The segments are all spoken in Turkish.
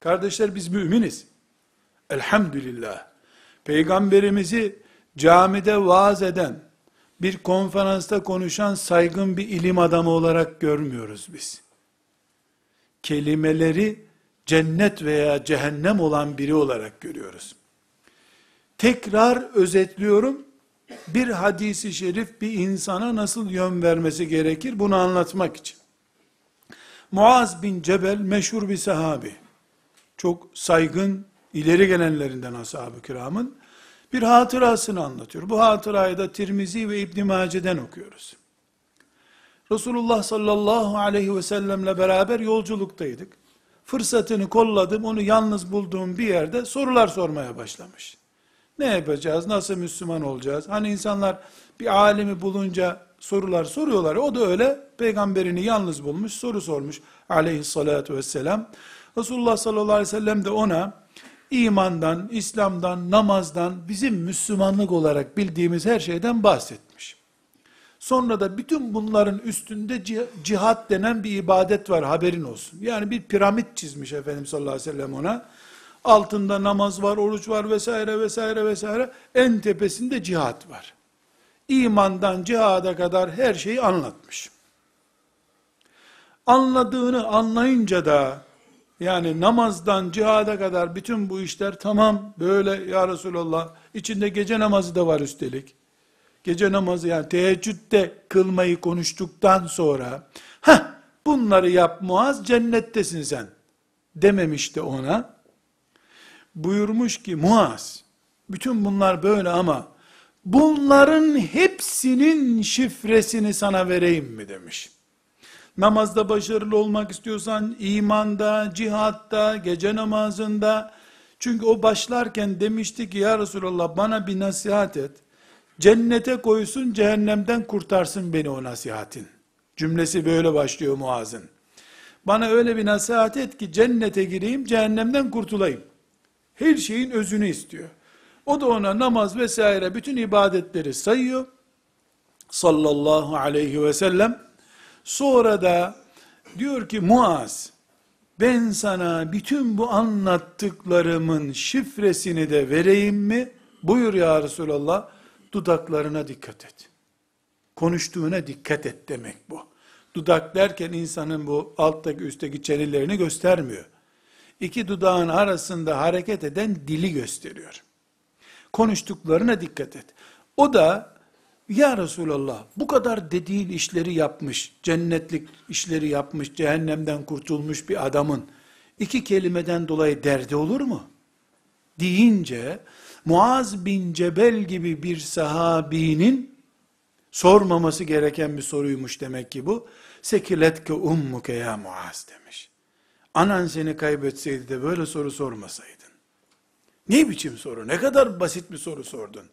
Kardeşler biz müminiz. Elhamdülillah. Peygamberimizi camide vaaz eden, bir konferansta konuşan saygın bir ilim adamı olarak görmüyoruz biz. Kelimeleri cennet veya cehennem olan biri olarak görüyoruz. Tekrar özetliyorum. Bir hadisi şerif bir insana nasıl yön vermesi gerekir bunu anlatmak için. Muaz bin Cebel meşhur bir sahabi çok saygın, ileri gelenlerinden ashab-ı kiramın bir hatırasını anlatıyor. Bu hatırayı da Tirmizi ve İbn Mace'den okuyoruz. Resulullah sallallahu aleyhi ve sellemle beraber yolculuktaydık. Fırsatını kolladım, onu yalnız bulduğum bir yerde sorular sormaya başlamış. Ne yapacağız, nasıl Müslüman olacağız? Hani insanlar bir alimi bulunca sorular soruyorlar. O da öyle peygamberini yalnız bulmuş, soru sormuş aleyhissalatu vesselam. Resulullah sallallahu aleyhi ve sellem de ona imandan, İslam'dan, namazdan, bizim Müslümanlık olarak bildiğimiz her şeyden bahsetmiş. Sonra da bütün bunların üstünde cihat denen bir ibadet var haberin olsun. Yani bir piramit çizmiş Efendim sallallahu aleyhi ve sellem ona. Altında namaz var, oruç var vesaire vesaire vesaire. En tepesinde cihat var. İmandan cihada kadar her şeyi anlatmış. Anladığını anlayınca da yani namazdan cihada kadar bütün bu işler tamam böyle ya Resulallah. İçinde gece namazı da var üstelik. Gece namazı yani teheccüde kılmayı konuştuktan sonra ha bunları yap Muaz cennettesin sen dememişti ona. Buyurmuş ki Muaz bütün bunlar böyle ama bunların hepsinin şifresini sana vereyim mi demiş. Namazda başarılı olmak istiyorsan, imanda, cihatta, gece namazında. Çünkü o başlarken demişti ki ya Resulallah bana bir nasihat et. Cennete koysun, cehennemden kurtarsın beni o nasihatin. Cümlesi böyle başlıyor Muaz'ın. Bana öyle bir nasihat et ki cennete gireyim, cehennemden kurtulayım. Her şeyin özünü istiyor. O da ona namaz vesaire bütün ibadetleri sayıyor. Sallallahu aleyhi ve sellem Sonra da diyor ki Muaz, ben sana bütün bu anlattıklarımın şifresini de vereyim mi? Buyur ya Resulallah, dudaklarına dikkat et. Konuştuğuna dikkat et demek bu. Dudak derken insanın bu alttaki üstteki çenelerini göstermiyor. İki dudağın arasında hareket eden dili gösteriyor. Konuştuklarına dikkat et. O da ya Resulallah bu kadar dediğin işleri yapmış, cennetlik işleri yapmış, cehennemden kurtulmuş bir adamın iki kelimeden dolayı derdi olur mu? Deyince Muaz bin Cebel gibi bir sahabinin sormaması gereken bir soruymuş demek ki bu. Sekiletke ummuke ya Muaz demiş. Anan seni kaybetseydi de böyle soru sormasaydın. Ne biçim soru? Ne kadar basit bir soru sordun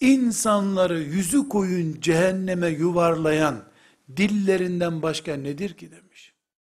insanları yüzü koyun cehenneme yuvarlayan dillerinden başka nedir ki demiş.